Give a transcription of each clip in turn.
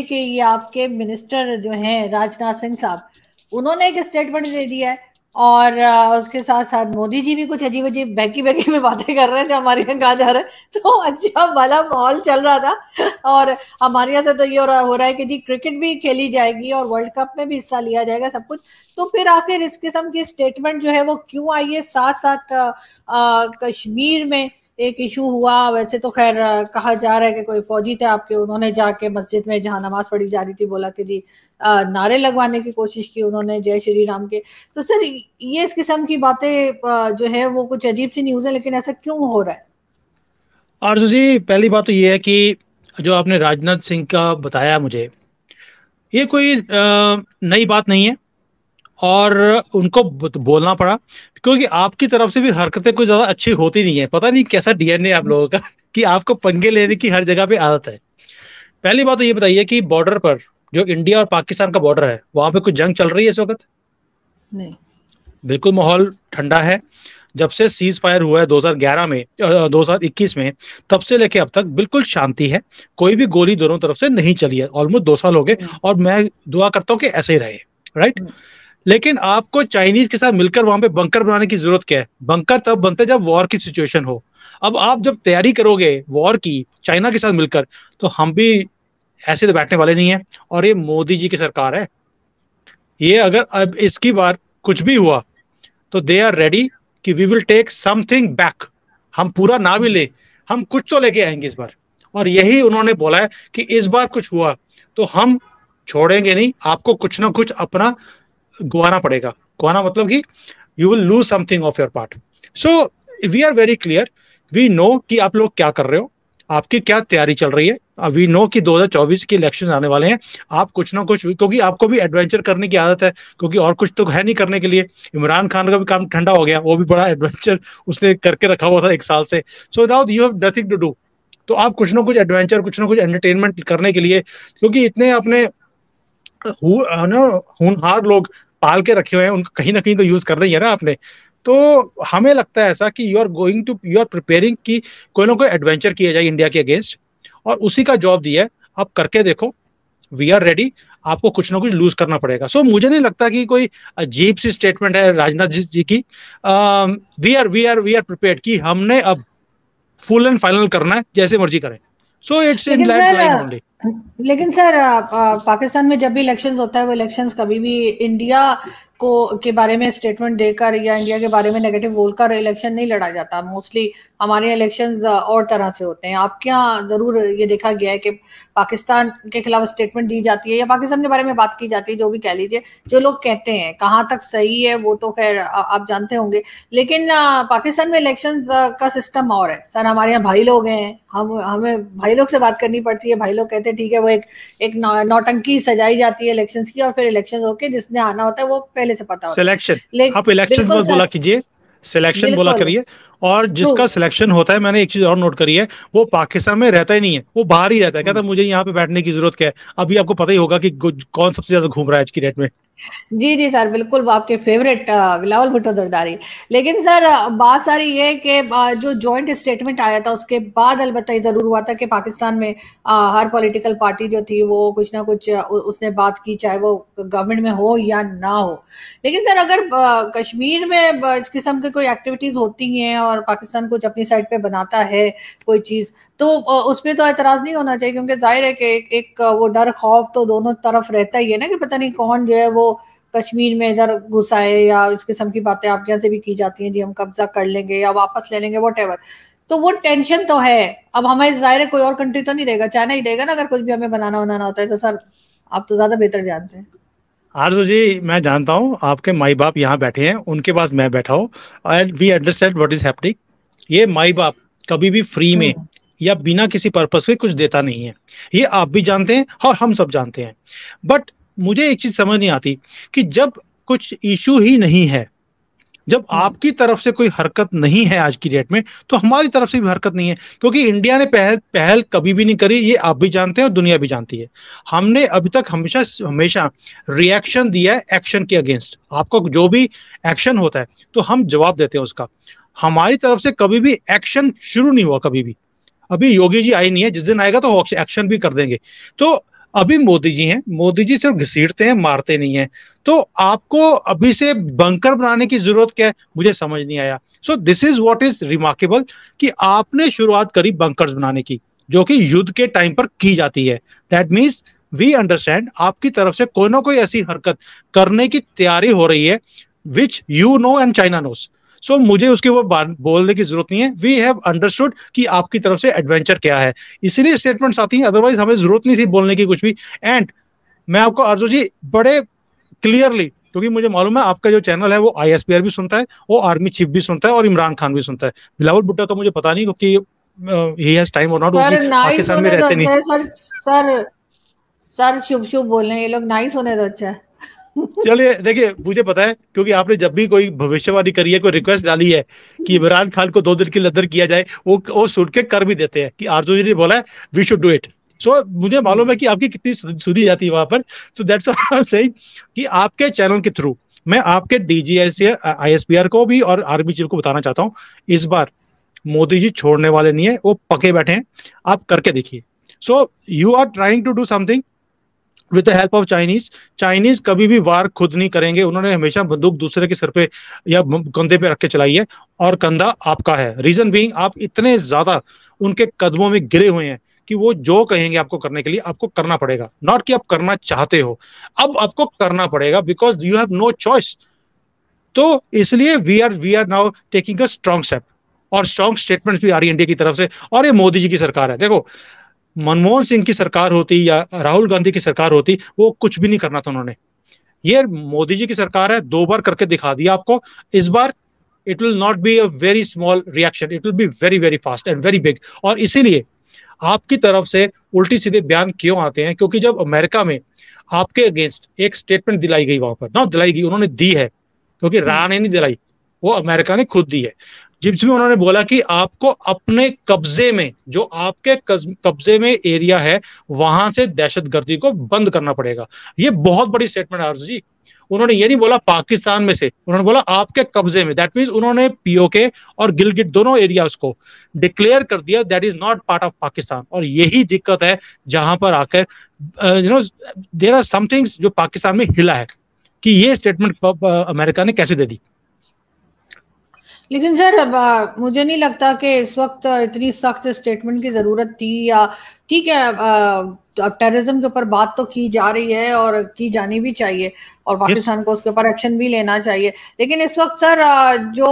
कि ये आपके मिनिस्टर जो हैं राजनाथ सिंह साहब उन्होंने एक स्टेटमेंट दे दिया है और उसके साथ साथ मोदी जी भी कुछ अजीब अजीब बहकी बहकी में बातें कर रहे थे हमारे यहाँ कहा जा रहा है तो अच्छा वाला माहौल चल रहा था और हमारे यहाँ से तो ये हो रहा है कि जी क्रिकेट भी खेली जाएगी और वर्ल्ड कप में भी हिस्सा लिया जाएगा सब कुछ तो फिर आखिर इस किस्म की स्टेटमेंट जो है वो क्यों आई है साथ साथ आ, कश्मीर में एक इशू हुआ वैसे तो खैर कहा जा रहा है कि कोई फौजी थे आपके उन्होंने जाके मस्जिद में जहां नमाज पढ़ी जा रही थी बोला कि जी नारे लगवाने की कोशिश की उन्होंने जय श्री राम के तो सर ये इस किस्म की बातें जो है वो कुछ अजीब सी न्यूज़ है लेकिन ऐसा क्यों हो रहा है आरजू जी पहली बात तो ये है कि जो आपने राजनाथ सिंह का बताया मुझे ये कोई नई बात नहीं है और उनको बोलना पड़ा क्योंकि आपकी तरफ से भी हरकतें कुछ ज्यादा अच्छी होती नहीं है पता नहीं कैसा डीएनए आप लोगों का कि आपको पंगे लेने की हर जगह पे आदत है पहली बात तो ये बताइए कि बॉर्डर पर जो इंडिया और पाकिस्तान का बॉर्डर है वहां पे कुछ जंग चल रही है इस वक्त नहीं बिल्कुल माहौल ठंडा है जब से सीज फायर हुआ है 2011 में 2021 में तब से लेके अब तक बिल्कुल शांति है कोई भी गोली दोनों तरफ से नहीं चली है ऑलमोस्ट दो साल हो गए हम्म। और मैं दुआ करता हूँ कि ऐसे ही रहे राइट हम्म। लेकिन आपको चाइनीज के साथ मिलकर वहां पे बंकर बनाने की जरूरत क्या है बंकर तब बनते जब वॉर की सिचुएशन हो अब आप जब तैयारी करोगे वॉर की चाइना के साथ मिलकर तो हम भी ऐसे तो बैठने वाले नहीं है और ये मोदी जी की सरकार है ये अगर अब इसकी बार कुछ भी हुआ तो दे आर रेडी कि we will take something back हम पूरा ना भी ले हम कुछ तो लेके आएंगे इस बार और यही उन्होंने बोला है कि इस बार कुछ हुआ तो हम छोड़ेंगे नहीं आपको कुछ ना कुछ अपना गुआना पड़ेगा गुआना मतलब कि you will lose something of your part so we are very clear we know कि आप लोग क्या कर रहे हो आपकी क्या तैयारी चल रही है वी uh, नो कि 2024 के इलेक्शन आने वाले हैं आप कुछ ना कुछ क्योंकि आपको भी एडवेंचर करने की आदत है क्योंकि और कुछ तो है नहीं करने के लिए इमरान खान का भी काम ठंडा हो गया वो भी बड़ा एडवेंचर उसने करके रखा हुआ था एक साल से so without you have nothing to do तो आप कुछ ना कुछ एडवेंचर कुछ ना कुछ एंटरटेनमेंट करने के लिए क्योंकि इतने अपने होनहार लोग पाल के रखे हुए हैं उनको कहीं ना कहीं तो यूज कर रही है ना आपने तो हमें लगता है ऐसा कि you are going to you are preparing की कोई ना कोई एडवेंचर किया जाए इंडिया के अगेंस्ट और उसी का जॉब दिया है आप करके देखो वी आर रेडी आपको कुछ ना कुछ लूज करना पड़ेगा सो so, मुझे नहीं लगता कि कोई अजीब सी स्टेटमेंट है राजनाथ जी की we are we are we are prepare कि हमने अब फुल एंड फाइनल करना है जैसे मर्जी करें so it's in line only लेकिन सर पाकिस्तान में जब भी इलेक्शंस होता है वो इलेक्शंस कभी भी इंडिया को के बारे में स्टेटमेंट देकर या इंडिया के बारे में नेगेटिव बोलकर इलेक्शन नहीं लड़ा जाता मोस्टली हमारे इलेक्शंस और तरह से होते हैं आपके यहाँ जरूर ये देखा गया है कि पाकिस्तान के खिलाफ स्टेटमेंट दी जाती है या पाकिस्तान के बारे में बात की जाती है जो भी कह लीजिए जो लोग कहते हैं कहाँ तक सही है वो तो खैर आप जानते होंगे लेकिन पाकिस्तान में इलेक्शन का सिस्टम और है सर हमारे यहाँ भाई लोग हैं हम हमें भाई लोग से बात करनी पड़ती है भाई लोग कहते हैं ठीक है वो एक एक नौटंकी सजाई जाती है इलेक्शन की और फिर इलेक्शन होके जिसने आना होता है वो पहले से पता होता है सिलेक्शन आप इलेक्शन बोला कीजिए सिलेक्शन बोला करिए और तो जिसका सिलेक्शन होता है मैंने एक चीज और नोट करी है वो पाकिस्तान में रहता ही नहीं है वो बाहर ही रहता है कहता मुझे यहाँ पे बैठने की जरूरत क्या है अभी आपको पता ही होगा कि कौन सबसे ज्यादा घूम रहा है आज की डेट में जी जी सर बिल्कुल आपके फेवरेट बिलावल भुट्टो जरदारी लेकिन सर बात सारी ये कि जो जॉइंट स्टेटमेंट आया था उसके बाद अलबत् जरूर हुआ था कि पाकिस्तान में हर पॉलिटिकल पार्टी जो थी वो कुछ ना कुछ उसने बात की चाहे वो गवर्नमेंट में हो या ना हो लेकिन सर अगर कश्मीर में इस किस्म के कोई एक्टिविटीज होती हैं और और पाकिस्तान कुछ अपनी साइड पे बनाता है कोई चीज़ तो उसमें तो एतराज़ नहीं होना चाहिए क्योंकि जाहिर है कि एक, एक वो डर खौफ तो दोनों तरफ रहता ही है ना कि पता नहीं कौन जो है वो कश्मीर में इधर घुसाए या इस किस्म की बातें आपके यहाँ से भी की जाती हैं जी हम कब्जा कर लेंगे या वापस ले लेंगे वट तो वो टेंशन तो है अब हमारे जाहिर कोई और कंट्री तो नहीं रहेगा चाइना ही रहेगा ना अगर कुछ भी हमें बनाना बनाना होता है तो सर आप तो ज्यादा बेहतर जानते हैं आरजू जी मैं जानता हूँ आपके माई बाप यहाँ बैठे हैं उनके पास मैं बैठा हूँ we understand what is happening ये माई बाप कभी भी फ्री में हम्म। या बिना किसी पर्पज़ के कुछ देता नहीं है ये आप भी जानते हैं और हम सब जानते हैं बट मुझे एक चीज समझ नहीं आती कि जब कुछ इशू ही नहीं है जब हम्म। आपकी तरफ से कोई हरकत नहीं है आज की डेट में तो हमारी तरफ से भी हरकत नहीं है क्योंकि इंडिया ने पहल पहल कभी भी नहीं करी ये आप भी जानते हैं और दुनिया भी जानती है हमने अभी तक हमेशा हमेशा रिएक्शन दिया है एक्शन के अगेंस्ट आपका जो भी एक्शन होता है तो हम जवाब देते हैं उसका हमारी तरफ से कभी भी एक्शन शुरू नहीं हुआ कभी भी अभी योगी जी आई नहीं है जिस दिन आएगा तो एक्शन भी कर देंगे तो अभी मोदी जी हैं मोदी जी सिर्फ घसीटते हैं मारते नहीं हैं तो आपको अभी से बंकर बनाने की जरूरत क्या है मुझे समझ नहीं आया so this is what is remarkable कि आपने शुरुआत करी बंकर बनाने की जो कि युद्ध के टाइम पर की जाती है दैट मीन्स वी अंडरस्टैंड आपकी तरफ से कोई ना कोई ऐसी हरकत करने की तैयारी हो रही है which you know and China knows so so, मुझे उसके वो बोलने की जरूरत नहीं है वी हैव अंडरस्टूड कि आपकी तरफ से एडवेंचर क्या है इसीलिए स्टेटमेंट्स आती हैं अदरवाइज हमें जरूरत नहीं थी बोलने की कुछ भी एंड मैं आपको अर्जु जी बड़े क्लियरली क्योंकि मुझे मालूम है आपका जो चैनल है वो आई भी सुनता है वो आर्मी चीफ भी सुनता है और इमरान खान भी सुनता है बिलावल भुट्टा का तो मुझे पता नहीं क्योंकि ही हैज टाइम और नॉट पाकिस्तान में रहते नहीं सर सर सर शुभ शुभ बोल रहे हैं ये लोग नाइस होने दो अच्छा चलिए देखिए मुझे पता है क्योंकि आपने जब भी कोई भविष्यवाणी करी है कोई रिक्वेस्ट डाली है कि इमरान खान को दो दिन की लदर किया जाए वो वो सुन के कर भी देते हैं कि आरजू जी ने बोला है we should do it so मुझे मालूम है कि आपकी कितनी सुनी जाती है वहां पर सो दैट्स आई कि आपके चैनल के थ्रू मैं आपके डीजीएस आईएसपीआर uh, को भी और आर्मी चीफ को बताना चाहता हूँ इस बार मोदी जी छोड़ने वाले नहीं है वो पके बैठे हैं आप करके देखिए so you are trying to do something with the help of Chinese Chinese कभी भी वार खुद नहीं करेंगे उन्होंने हमेशा बंदूक दूसरे के सर पे या कंधे पे रख के चलाई है और कंधा आपका है रीजन बीइंग आप इतने ज्यादा उनके कदमों में गिरे हुए हैं कि वो जो कहेंगे आपको करने के लिए आपको करना पड़ेगा नॉट कि आप करना चाहते हो अब आपको करना पड़ेगा because you have no choice तो इसलिए we are we are now taking a strong step और स्ट्रॉन्ग स्टेटमेंट्स भी आ रही है इंडिया की तरफ से और ये मोदी जी की सरकार है देखो मनमोहन सिंह की सरकार होती या राहुल गांधी की सरकार होती वो कुछ भी नहीं करना था उन्होंने ये मोदी जी की सरकार है दो बार करके दिखा दिया आपको इस बार it will not be a very small reaction it will be very very fast and very big और इसीलिए आपकी तरफ से उल्टी सीधे बयान क्यों आते हैं क्योंकि जब अमेरिका में आपके अगेंस्ट एक स्टेटमेंट दिलाई गई वहां पर ना दिलाई गई उन्होंने दी है क्योंकि हम्म। राणा ने नहीं दिलाई वो अमेरिका ने खुद दी है जिसमें उन्होंने बोला कि आपको अपने कब्जे में जो आपके कब्जे में एरिया है वहां से दहशतगर्दी को बंद करना पड़ेगा ये बहुत बड़ी स्टेटमेंट है जी उन्होंने ये नहीं बोला पाकिस्तान में से उन्होंने बोला आपके कब्जे में दैट मीन्स उन्होंने पीओके और गिलगिट दोनों एरिया को डिक्लेयर कर दिया that is not part of Pakistan और यही दिक्कत है जहां पर आकर you know there are somethings जो पाकिस्तान में हिला है कि ये स्टेटमेंट अमेरिका ने कैसे दे दी लेकिन सर मुझे नहीं लगता कि इस वक्त इतनी सख्त स्टेटमेंट की ज़रूरत थी या ठीक है अब टेररिज्म के ऊपर बात तो की जा रही है और की जानी भी चाहिए और पाकिस्तान को उसके ऊपर एक्शन भी लेना चाहिए लेकिन इस वक्त सर जो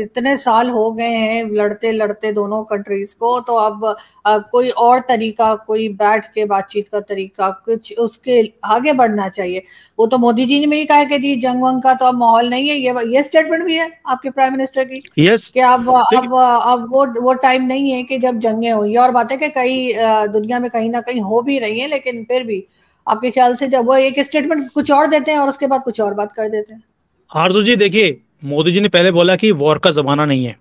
इतने साल हो गए हैं लड़ते लड़ते दोनों कंट्रीज को तो अब कोई और तरीका कोई बैठ के बातचीत का तरीका कुछ उसके आगे बढ़ना चाहिए वो तो मोदी जी ने भी कहा कि जी जंग वंग का तो अब माहौल नहीं है ये ये स्टेटमेंट भी है आपके प्राइम मिनिस्टर की yes. कि अब अब अब वो वो टाइम नहीं है कि जब जंगे हुई और बात है कि कई दुनिया में कहीं ना कहीं हो भी रही है लेकिन फिर भी आपके ख्याल से जब वो एक स्टेटमेंट कुछ और देते हैं और उसके बाद कुछ और बात कर देते हैं आरजू जी देखिए मोदी जी ने पहले बोला कि वॉर का जमाना नहीं है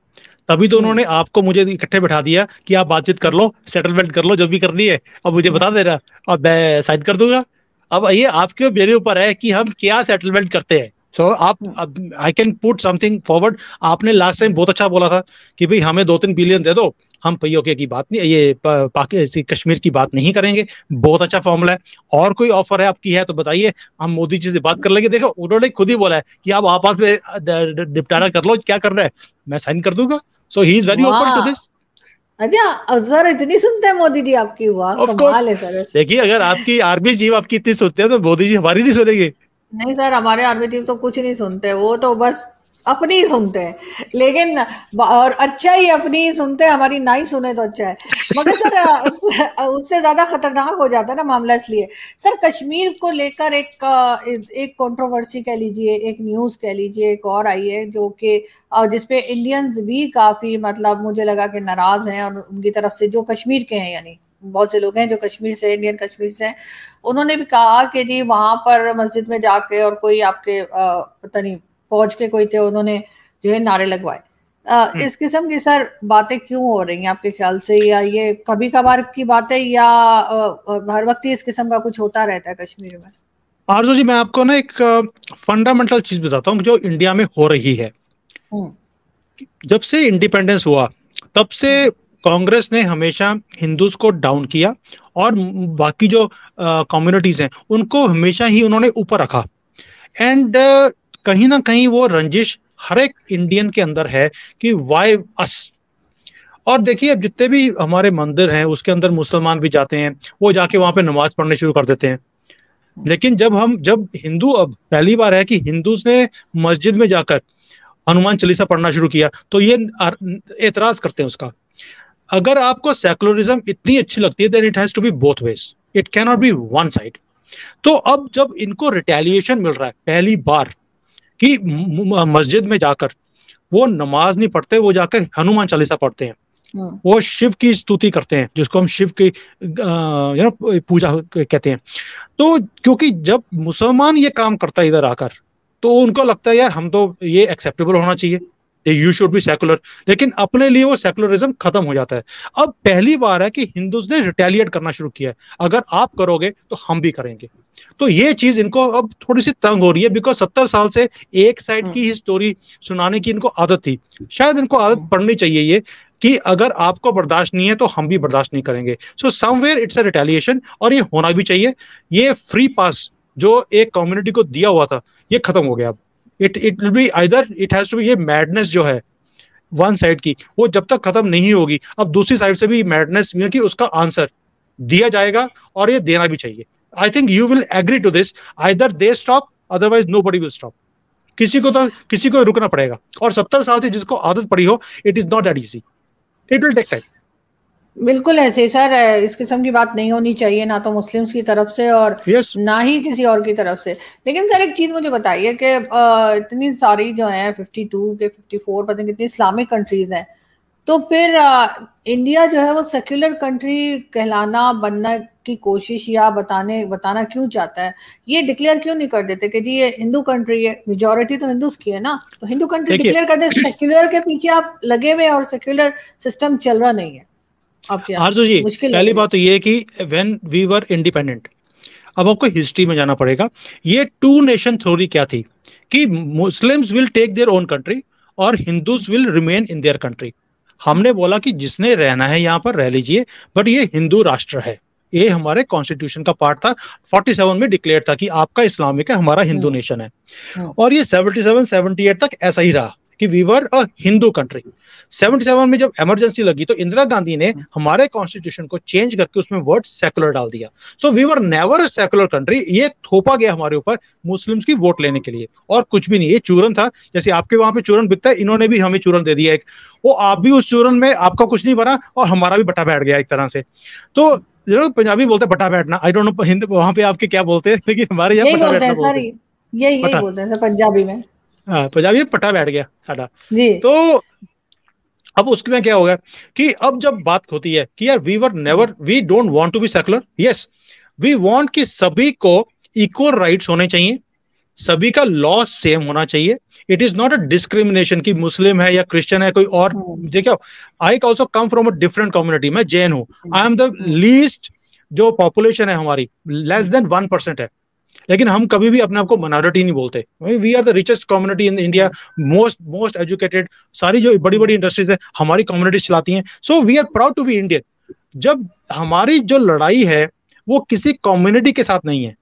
तभी तो हम्म। उन्होंने आपको मुझे इकट्ठे बैठा दिया कि आप बातचीत कर लो सेटलमेंट कर लो जब भी करनी है अब मुझे बता दे रहा अब मैं साइन कर दूंगा अब ये आपके मेरे ऊपर है कि हम क्या सेटलमेंट करते हैं सो so, आप I can put something forward आपने लास्ट टाइम बहुत अच्छा बोला था कि भाई हमें दो तीन बिलियन दे दो हम पीओके की बात नहीं ये कश्मीर की बात नहीं करेंगे बहुत अच्छा फॉर्मूला है और कोई ऑफर है आपकी है तो बताइए हम मोदी जी से बात कर लेंगे देखो उन्होंने खुद ही बोला है कि आप आपस में निपटारा कर लो क्या कर रहा है मैं साइन कर दूंगा so he is very open to this अच्छा सर इतनी सुनते हैं मोदी जी आपकी वाह कमाल है सर देखिए अगर आपकी आर्मी जी आपकी इतनी सुनते हैं तो मोदी जी हमारी नहीं सुनेगी नहीं सर हमारे आर्मी टीम तो कुछ नहीं सुनते वो तो बस अपनी ही सुनते हैं लेकिन और अच्छा ही अपनी ही सुनते हैं हमारी ना ही सुने तो अच्छा है मगर सर उस, उससे ज्यादा खतरनाक हो जाता है ना मामला इसलिए सर कश्मीर को लेकर एक एक कंट्रोवर्सी कह लीजिए एक न्यूज कह लीजिए एक और आई है जो कि जिसपे इंडियंस भी काफी मतलब मुझे लगा कि नाराज हैं और उनकी तरफ से जो कश्मीर के हैं यानी बहुत से लोग हैं जो कश्मीर से इंडियन कश्मीर से हैं उन्होंने भी कहा कि जी वहां पर मस्जिद में जाके और कोई आपके पता नहीं फौज के कोई थे उन्होंने जो है नारे लगवाए हम्म। इस किस्म की सर बातें क्यों हो रही हैं आपके ख्याल से या ये कभी कभार की बातें या हर वक्त ही इस किस्म का कुछ होता रहता है कश्मीर में आरजो जी मैं आपको ना एक फंडामेंटल चीज बताता हूँ जो इंडिया में हो रही है हम्म। जब से इंडिपेंडेंस हुआ तब से हम्म। कांग्रेस ने हमेशा हिंदूज को डाउन किया और बाकी जो कम्युनिटीज हैं उनको हमेशा ही उन्होंने ऊपर रखा एंड uh, कहीं ना कहीं वो रंजिश हर एक इंडियन के अंदर है कि वाई अस और देखिए अब जितने भी हमारे मंदिर हैं उसके अंदर मुसलमान भी जाते हैं वो जाके वहां पे नमाज पढ़ने शुरू कर देते हैं लेकिन जब हम जब हिंदू अब पहली बार है कि हिंदूज ने मस्जिद में जाकर हनुमान चालीसा पढ़ना शुरू किया तो ये एतराज करते हैं उसका अगर आपको सेकुलरिज्म इतनी अच्छी लगती है then it has to be both ways it can not be one side तो अब जब इनको रिटेलिएशन मिल रहा है पहली बार कि मस्जिद में जाकर वो नमाज नहीं पढ़ते वो जाकर हनुमान चालीसा पढ़ते हैं हाँ। वो शिव की स्तुति करते हैं जिसको हम शिव की यू नो पूजा कहते हैं तो क्योंकि जब मुसलमान ये काम करता है इधर आकर तो उनको लगता है यार हम तो ये एक्सेप्टेबल होना चाहिए यू शुड बी सेकुलर लेकिन अपने लिए वो सेकुलरिज्म खत्म हो जाता है अब पहली बार है कि हिंदूज ने रिटेलिएट करना शुरू किया है अगर आप करोगे तो हम भी करेंगे तो ये चीज इनको अब थोड़ी सी तंग हो रही है बिकॉज सत्तर साल से एक साइड की हम्म। ही स्टोरी सुनाने की इनको आदत थी शायद इनको आदत हम्म। पड़नी चाहिए ये कि अगर आपको बर्दाश्त नहीं है तो हम भी बर्दाश्त नहीं करेंगे so somewhere it's a retaliation और ये होना भी चाहिए ये फ्री पास जो एक कम्युनिटी को दिया हुआ था ये खत्म हो गया अब it it will be either it has to be ये मैडनेस जो है वन साइड की वो जब तक खत्म नहीं होगी अब दूसरी साइड से भी मैडनेस कि उसका आंसर दिया जाएगा और ये देना भी चाहिए I think you will agree to this either they stop otherwise nobody will stop किसी को तो किसी को रुकना पड़ेगा और सत्तर साल से जिसको आदत पड़ी हो it is not that easy it will take time बिल्कुल ऐसे सर इस किस्म की बात नहीं होनी चाहिए ना तो मुस्लिम्स की तरफ से और yes. ना ही किसी और की तरफ से लेकिन सर एक चीज मुझे बताइए कि इतनी सारी जो है 52 के 54 पता नहीं कितनी इस्लामिक कंट्रीज हैं तो फिर इंडिया जो है वो सेक्युलर कंट्री कहलाना बनना की कोशिश या बताने बताना क्यों चाहता है ये डिक्लेयर क्यों नहीं कर देते कि जी ये हिंदू कंट्री है मेजोरिटी तो हिंदूज की है ना तो हिंदू कंट्री डिक्लेयर कर दे सेक्युलर के पीछे आप लगे हुए और सेक्युलर सिस्टम चल रहा नहीं है जी पहली बात तो ये कि व्हेन वी वर इंडिपेंडेंट अब आपको हिस्ट्री में जाना पड़ेगा ये टू नेशन थ्योरी क्या थी कि Muslims will take their own country और Hindus will remain in their country हमने बोला कि जिसने रहना है यहाँ पर रह लीजिए बट ये हिंदू राष्ट्र है ये हमारे कॉन्स्टिट्यूशन का पार्ट था 47 में डिक्लेयर था कि आपका इस्लामिक है हमारा हिंदू नेशन हम्म। है हम्म। और ये 77 78 तक ऐसा ही रहा कि we were a Hindu country 77 में जब इमरजेंसी लगी तो इंदिरा गांधी ने हम्म। हमारे कॉन्स्टिट्यूशन को चेंज करके उसमें वर्ड सेकुलर डाल दिया so we were never a secular country ये थोपा गया हमारे ऊपर मुस्लिम्स की वोट लेने के लिए और कुछ भी नहीं ये चूरन था जैसे आपके वहां पे चूरन बिकता है इन्होंने भी हमें चूरन दे दिया एक वो आप भी उस चूरन में आपका कुछ नहीं बना और हमारा भी बटा बैठ गया एक तरह से तो जरूर पंजाबी बोलते बटा बैठना आई डोंट नो हिंदी वहां पे आपके क्या बोलते हैं लेकिन हमारे यहाँ बटा बैठना यही बोलते हैं पंजाबी में हाँ, पंजाबी में पट्टा बैठ गया साडा तो अब उसमें क्या होगा कि अब जब बात होती है कि यार we were never we don't want to be secular yes we want कि सभी को इक्वल राइट्स होने चाहिए सभी का लॉ सेम होना चाहिए it is not a discrimination कि मुस्लिम है या क्रिश्चियन है कोई और हम्म। देखिए I also come from a different community मैं जैन हूँ आई एम द लीस्ट जो पॉपुलेशन है हमारी लेस देन वन परसेंट है लेकिन हम कभी भी अपने आप को माइनॉरिटी नहीं बोलते we are the richest community in India most most educated सारी जो बड़ी बड़ी इंडस्ट्रीज है हमारी कम्युनिटी चलाती हैं so we are proud to be Indian जब हमारी जो लड़ाई है वो किसी कम्युनिटी के साथ नहीं है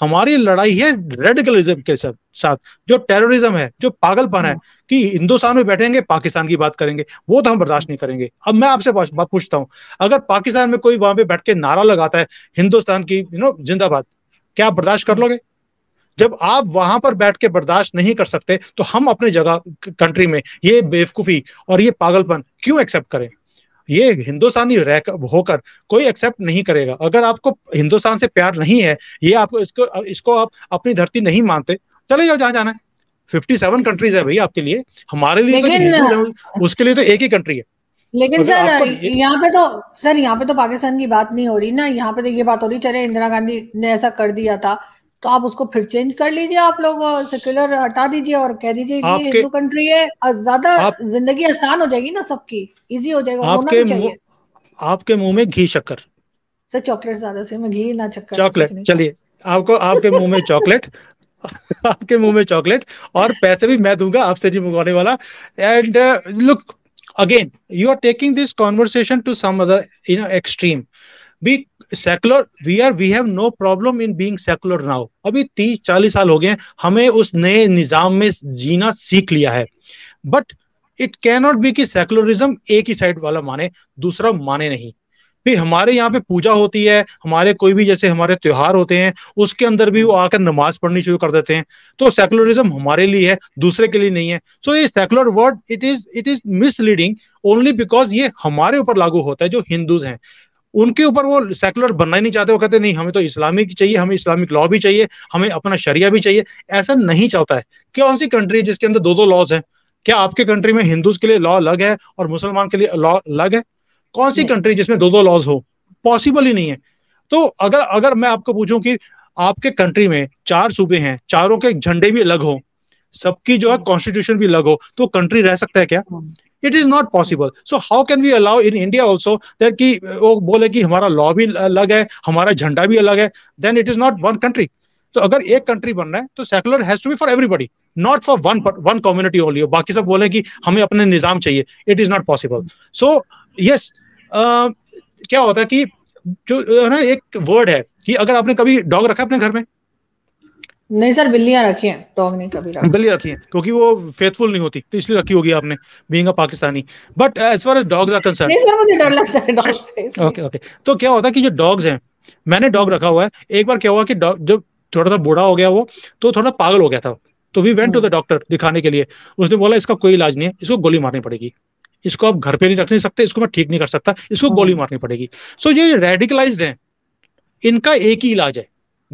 हमारी लड़ाई है रेडिकलिज्म के साथ जो टेररिज्म है जो पागलपन है हम्म। कि हिंदुस्तान में बैठेंगे पाकिस्तान की बात करेंगे वो तो हम बर्दाश्त नहीं करेंगे अब मैं आपसे बात पूछता हूं अगर पाकिस्तान में कोई वहां पे बैठ के नारा लगाता है हिंदुस्तान की यू नो जिंदाबाद क्या आप बर्दाश्त कर लोगे जब आप वहां पर बैठ के बर्दाश्त नहीं कर सकते तो हम अपने जगह कंट्री में ये बेवकूफी और ये पागलपन क्यों एक्सेप्ट करें ये हिंदुस्तानी रह होकर कोई एक्सेप्ट नहीं करेगा अगर आपको हिंदुस्तान से प्यार नहीं है ये आपको इसको इसको आप अपनी धरती नहीं मानते चले जाओ जहां जाना है सेवन कंट्रीज है भैया आपके लिए हमारे लिए तो उसके लिए तो एक ही कंट्री है लेकिन तो सर यहाँ पे तो सर यहाँ पे तो पाकिस्तान की बात नहीं हो रही ना यहाँ पे तो ये बात हो रही चले इंदिरा गांधी ने ऐसा कर दिया था तो आप उसको फिर चेंज कर लीजिए आप लोग सेक्युलर हटा दीजिए और कह दीजिए हिंदू कंट्री है ज्यादा जिंदगी आसान हो जाएगी ना सबकी इजी हो जाएगा आपके आपके मुंह में घी शक्कर सर चॉकलेट ज्यादा से मैं घी ना चक्कर चॉकलेट चलिए आपको आपके मुंह में चॉकलेट आपके मुंह में चॉकलेट और पैसे भी मैं दूंगा आपसे नहीं मंगवाने वाला and look uh, again you are taking this conversation to some other you know extreme we secular we are we have no problem in being secular now अभी 30 40 साल हो गए हमें उस नए निजाम में जीना सीख लिया है बट इट कैन नॉट बी कि सेकुलरिज्म एक ही साइड वाला माने दूसरा माने नहीं फिर हमारे यहाँ पे पूजा होती है हमारे कोई भी जैसे हमारे त्योहार होते हैं उसके अंदर भी वो आकर नमाज पढ़नी शुरू कर देते हैं तो सेकुलरिज्म हमारे लिए है दूसरे के लिए नहीं है सो ये secular word it is it is misleading only because ये हमारे ऊपर लागू होता है जो हिंदूज हैं उनके ऊपर वो सेकुलर बनना ही नहीं चाहते वो कहते नहीं हमें तो इस्लामिक चाहिए हमें इस्लामिक लॉ भी चाहिए हमें अपना शरिया भी चाहिए ऐसा नहीं चलता है कौन सी कंट्री जिसके अंदर दो दो लॉज हैं क्या आपके कंट्री में हिंदूज के लिए लॉ अलग है और मुसलमान के लिए लॉ अलग है कौन सी कंट्री हम्म। जिसमें दो दो लॉज हो पॉसिबल ही नहीं है तो अगर अगर मैं आपको पूछूं कि आपके कंट्री में चार सूबे हैं चारों के झंडे भी अलग हो सबकी जो है कॉन्स्टिट्यूशन हम्म। भी अलग हो तो कंट्री रह सकता है क्या it is not possible so how can we allow in India also that कि वो बोले कि हमारा लॉ भी अलग है हमारा झंडा भी अलग है then it is not one country तो अगर एक कंट्री बन रहा है तो secular has to be for everybody not for one one community only बाकी सब बोले कि हमें अपने निजाम चाहिए it is not possible so yes क्या होता है कि जो है ना एक वर्ड है कि अगर आपने कभी डॉग रखा अपने घर में नहीं सर बिल्लियां रखी हैं डॉग नहीं कभी रखा बिल्ली रखी है क्योंकि वो फेथफुल नहीं होती तो इसलिए रखी होगी आपने being a Pakistani but as far as dogs are concern नहीं सर मुझे डर लगता है डॉग्स से ओके ओके तो क्या होता है कि जो डॉग्स हैं मैंने डॉग रखा हुआ है एक बार क्या हुआ कि डॉग जब थोड़ा सा बूढ़ा हो गया वो तो थोड़ा पागल हो गया था तो we went to the doctor दिखाने के लिए उसने बोला इसका कोई इलाज नहीं है इसको गोली मारनी पड़ेगी इसको आप घर पे नहीं रख नहीं सकते इसको मैं ठीक नहीं कर सकता इसको गोली हाँ। मारनी पड़ेगी सो so, ये रेडिकलाइज हैं इनका एक ही इलाज है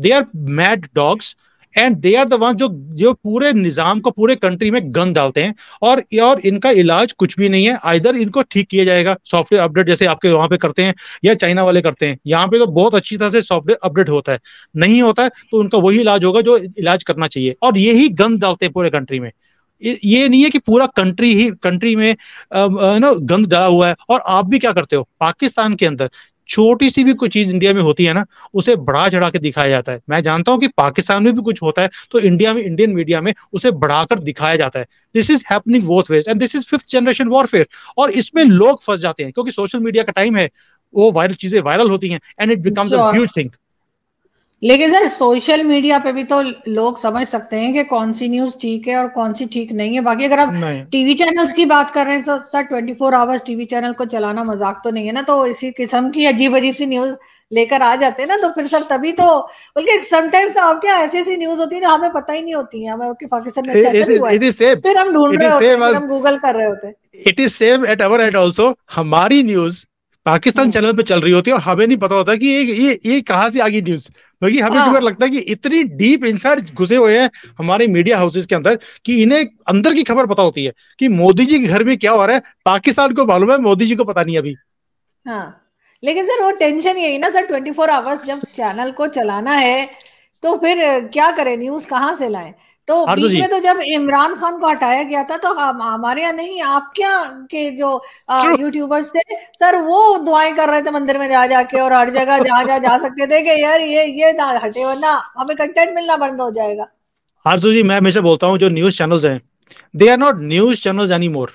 they are mad dogs and they are the जो जो पूरे निजाम को पूरे कंट्री में गन डालते हैं और और इनका इलाज कुछ भी नहीं है आइधर इनको ठीक किया जाएगा सॉफ्टवेयर अपडेट जैसे आपके वहां पे करते हैं या चाइना वाले करते हैं यहाँ पे तो बहुत अच्छी तरह से सॉफ्टवेयर अपडेट होता है नहीं होता है तो उनका वही इलाज होगा जो इलाज करना चाहिए और यही गन डालते हैं पूरे कंट्री में ये नहीं है कि पूरा कंट्री ही कंट्री में ना गंद डरा हुआ है और आप भी क्या करते हो पाकिस्तान के अंदर छोटी सी भी कोई चीज इंडिया में होती है ना उसे बढ़ा चढ़ा के दिखाया जाता है मैं जानता हूं कि पाकिस्तान में भी कुछ होता है तो इंडिया में इंडियन मीडिया में उसे बढ़ाकर दिखाया जाता है this is happening both ways and this is fifth generation warfare और इसमें लोग फंस जाते हैं क्योंकि सोशल मीडिया का टाइम है वो वायरल चीजें वायरल होती हैं and it becomes a huge thing लेकिन सर सोशल मीडिया पे भी तो लोग समझ सकते हैं कि कौन सी न्यूज ठीक है और कौन सी ठीक नहीं है बाकी अगर आप टीवी चैनल्स की बात कर रहे हैं तो sir twenty four hours TV channel को चलाना मजाक तो नहीं है ना तो इसी किस्म की अजीब अजीब सी न्यूज लेकर आ जाते हैं ना तो फिर सर तभी तो बल्कि समटाइम्स आपके ऐसी ऐसी न्यूज होती है ना हमें पता ही नहीं होती है हमें पाकिस्तान में अच्छा फिर हम ढूंढ रहे होते हैं गूगल कर रहे होते हैं it is same at our at also हमारी न्यूज पाकिस्तान हम्म। चैनल पे चल रही होती है और हमें नहीं पता होता कि ये ये ये कहाँ से आगे न्यूज बल्कि हमें हाँ। लगता है कि इतनी डीप इंसाइड घुसे हुए हैं हमारे मीडिया हाउसेस के अंदर कि इन्हें अंदर की खबर पता होती है कि मोदी जी के घर में क्या हो रहा है पाकिस्तान को मालूम है मोदी जी को पता नहीं अभी हाँ लेकिन सर वो टेंशन यही ना सर ट्वेंटी आवर्स जब चैनल को चलाना है तो फिर क्या करे न्यूज कहाँ से लाए तो बीच में तो जब इमरान खान को हटाया गया था तो हमारे यहाँ नहीं आपके यहाँ के जो यूट्यूबर्स थे सर वो दुआएं कर रहे थे मंदिर में जा जाके और हर जगह जा जा जा सकते थे कि यार ये ये ना हटे वरना हमें कंटेंट मिलना बंद हो जाएगा हर्षो जी मैं हमेशा बोलता हूँ जो न्यूज चैनल्स हैं they are not news channels any more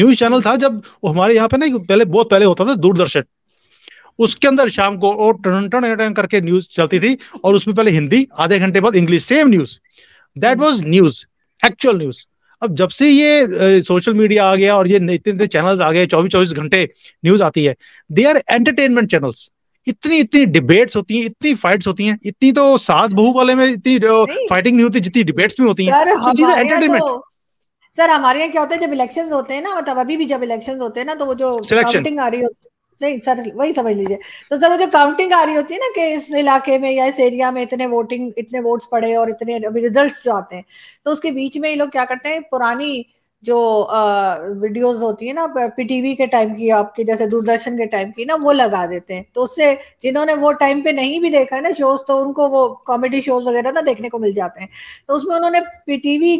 news channel था जब हमारे यहाँ पे ना पहले बहुत पहले होता था दूरदर्शन उसके अंदर शाम को और टन टन करके न्यूज चलती थी और उसमें पहले हिंदी आधे घंटे बाद English same news that was news actual news अब जब से ये सोशल मीडिया आ गया और ये इतने इतने चैनल्स आ गए चौबीस चौबीस घंटे न्यूज आती है दे आर एंटरटेनमेंट चैनल्स इतनी इतनी डिबेट्स होती हैं इतनी फाइट्स होती हैं इतनी तो सास बहु वाले में इतनी फाइटिंग नहीं होती जितनी डिबेट्स में होती हैं एंटरटेनमेंट तो सर हमारे यहाँ क्या होता है जब इलेक्शंस होते हैं ना मतलब अभी भी जब इलेक्शंस होते हैं ना तो वो जो काउंटिंग आ रही होती है नहीं सर वही समझ लीजिए तो सर वो जो काउंटिंग आ रही होती है ना कि इस इलाके में या इस एरिया में इतने वोटिंग इतने वोट्स पड़े और इतने रिजल्ट जो आते हैं तो उसके बीच में ये लोग क्या करते हैं पुरानी जो वीडियोस होती है ना पीटीवी के टाइम की आपके जैसे दूरदर्शन के टाइम की ना वो लगा देते हैं तो उससे जिन्होंने वो टाइम पे नहीं भी देखा है ना शोज तो उनको वो कॉमेडी शोज वगैरह ना देखने को मिल जाते हैं तो उसमें उन्होंने पीटीवी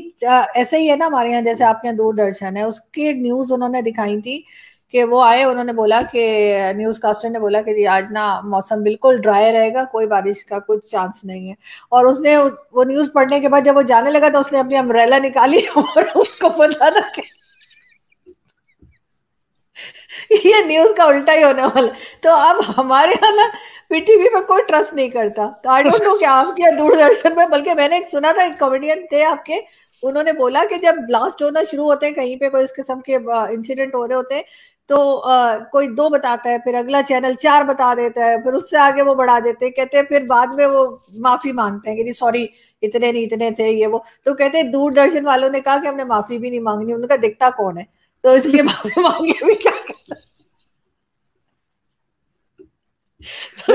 ऐसे ही है ना हमारे यहाँ जैसे आपके यहाँ दूरदर्शन है उसके न्यूज उन्होंने दिखाई थी कि वो आए उन्होंने बोला कि न्यूज़ कास्टर ने बोला कि आज ना मौसम बिल्कुल ड्राई रहेगा कोई बारिश का कुछ चांस नहीं है और उसने उस, वो न्यूज़ पढ़ने के बाद जब वो जाने लगा तो उसने अपनी अम्ब्रेला निकाली और उसको बोला था कि ये न्यूज़ का उल्टा ही होने वाला तो अब हमारे यहाँ ना पीटीवी पर कोई ट्रस्ट नहीं करता तो आई डोंट नो कि आपके दूरदर्शन में बल्कि मैंने एक सुना था एक कॉमेडियन थे आपके उन्होंने बोला कि जब ब्लास्ट होना शुरू होते हैं कहीं पे कोई इस किस्म के इंसिडेंट uh, हो रहे होते हैं तो आ, कोई दो बताता है फिर अगला चैनल चार बता देता है फिर उससे आगे वो बढ़ा देते हैं कहते हैं फिर बाद में वो माफी मांगते हैं कि सॉरी इतने नहीं इतने थे ये वो तो कहते हैं दूरदर्शन वालों ने कहा कि हमने माफी भी नहीं मांगनी उनका दिखता कौन है तो इसलिए माफी मांगे भी क्या करना तो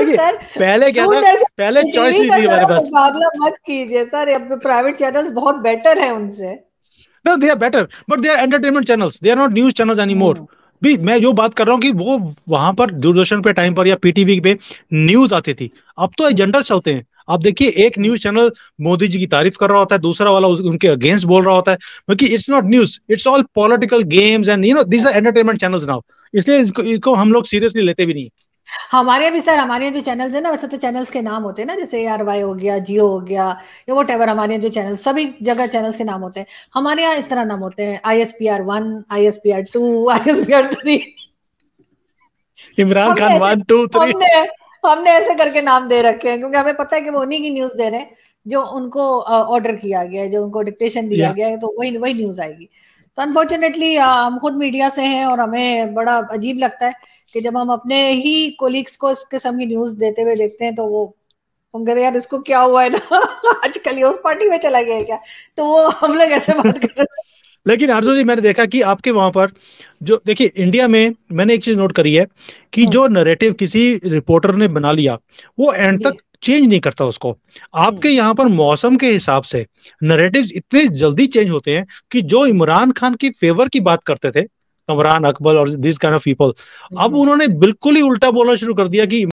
पहले क्या था पहले चॉइस नहीं थी हमारे पास मुकाबला मत कीजिए सर अब प्राइवेट चैनल्स बहुत बेटर है उनसे no they are better but they are entertainment channels they are not news channels anymore hmm. भी मैं जो बात कर रहा हूँ कि वो वहां पर दूरदर्शन पे टाइम पर या पीटीवी पे न्यूज आती थी अब तो एजेंडा चलते हैं आप देखिए एक न्यूज चैनल मोदी जी की तारीफ कर रहा होता है दूसरा वाला उनके अगेंस्ट बोल रहा होता है क्योंकि it's not news it's all political games and you know this are entertainment channels now इसलिए इसको, इसको हम लोग सीरियसली लेते भी नहीं हमारे यहाँ भी सर हमारे यहाँ जो चैनल्स है ना वैसे तो चैनल्स के नाम होते हैं ना जैसे ए आर वाई हो गया जियो हो गया या वट एवर हमारे यहाँ जो चैनल सभी जगह चैनल्स के नाम होते हैं हमारे यहाँ इस तरह नाम होते हैं I S P R one I S P R two I S P R three Imran Khan one two three हमने ऐसे करके नाम दे रखे हैं क्योंकि हमें पता है कि वो उन्हीं की न्यूज दे रहे हैं जो उनको ऑर्डर किया गया है जो उनको डिक्टेशन दिया गया है तो वही वही न्यूज आएगी तो अनफॉर्चुनेटली हम खुद मीडिया से हैं और हमें बड़ा अजीब लगता है कि जब हम अपने ही कोलिग्स को इस किस्म की न्यूज देते हुए देखते हैं तो वो हम कहते यार इसको क्या हुआ है ना आजकल ये उस पार्टी में चला गया क्या तो वो हम लोग ऐसे बात कर रहे लेकिन अर्जुन जी मैंने देखा कि आपके वहां पर जो देखिए इंडिया में मैंने एक चीज नोट करी है कि हाँ। जो नरेटिव किसी रिपोर्टर ने बना लिया वो एंड तक चेंज नहीं करता उसको आपके यहाँ पर मौसम के हिसाब से नरेटिव इतने जल्दी चेंज होते हैं कि जो इमरान खान की फेवर की बात करते थे कमरान अकबर और दिस काइंड ऑफ पीपल अब हम्म। उन्होंने बिल्कुल ही उल्टा बोलना शुरू कर दिया कि